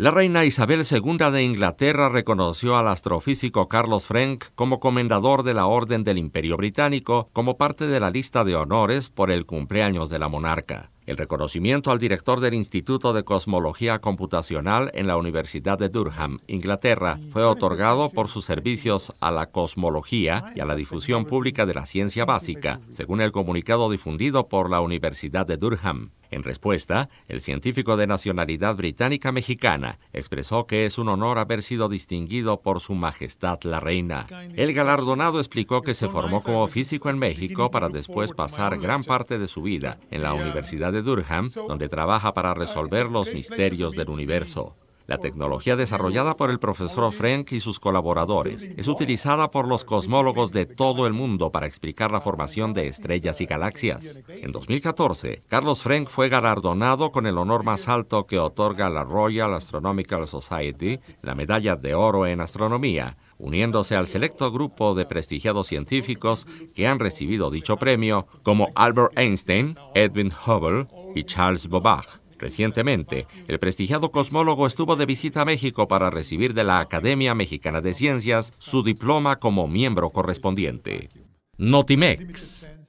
La reina Isabel II de Inglaterra reconoció al astrofísico Carlos Frank como comendador de la Orden del Imperio Británico como parte de la lista de honores por el cumpleaños de la monarca. El reconocimiento al director del Instituto de Cosmología Computacional en la Universidad de Durham, Inglaterra, fue otorgado por sus servicios a la cosmología y a la difusión pública de la ciencia básica, según el comunicado difundido por la Universidad de Durham. En respuesta, el científico de nacionalidad británica mexicana expresó que es un honor haber sido distinguido por Su Majestad la Reina. El galardonado explicó que se formó como físico en México para después pasar gran parte de su vida en la Universidad de Durham, donde trabaja para resolver los misterios del universo. La tecnología desarrollada por el profesor Frank y sus colaboradores es utilizada por los cosmólogos de todo el mundo para explicar la formación de estrellas y galaxias. En 2014, Carlos Frank fue galardonado con el honor más alto que otorga la Royal Astronomical Society, la Medalla de Oro en Astronomía, uniéndose al selecto grupo de prestigiados científicos que han recibido dicho premio, como Albert Einstein, Edwin Hubble y Charles Bobach. Recientemente, el prestigiado cosmólogo estuvo de visita a México para recibir de la Academia Mexicana de Ciencias su diploma como miembro correspondiente. Notimex.